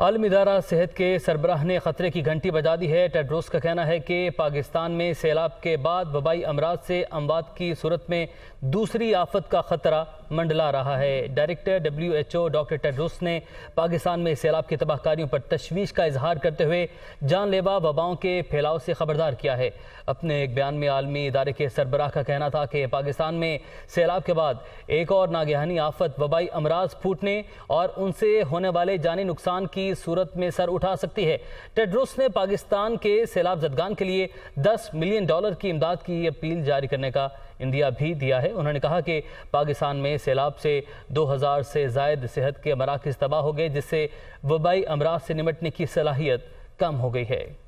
आलम इदारा सेहत के सरबराह ने ख़तरे की घंटी बजा दी है टेड्रोस का कहना है कि पाकिस्तान में सैलाब के बाद वबाई अमराज से अमवात की सूरत में दूसरी आफत का ख़तरा मंडला रहा है director W H O doctor Tedros ने पाकिस्तान में सैलाब की तबाहकारियों पर तशवीश का इजहार करते हुए जानलेवा वबाओं के फैलाव से खबरदार किया है अपने एक बयान में आलमी इदारे के सरबराह का कहना था कि पाकिस्तान में सैलाब के बाद एक और नागहानी आफत वबाई अमराज फूटने और उनसे होने वाले जानी नुकसान की सूरत में सर उठा सकती है टेड्रोस ने पाकिस्तान के सैलाब जदगान के लिए दस मिलियन डॉलर की इमदाद की अपील जारी करने का इंडिया भी दिया है उन्होंने कहा कि पाकिस्तान में सैलाब से 2000 से जायद सेहत के मराकज तबाह हो गए जिससे वबाई अमराज से निमटने की सलाहियत कम हो गई है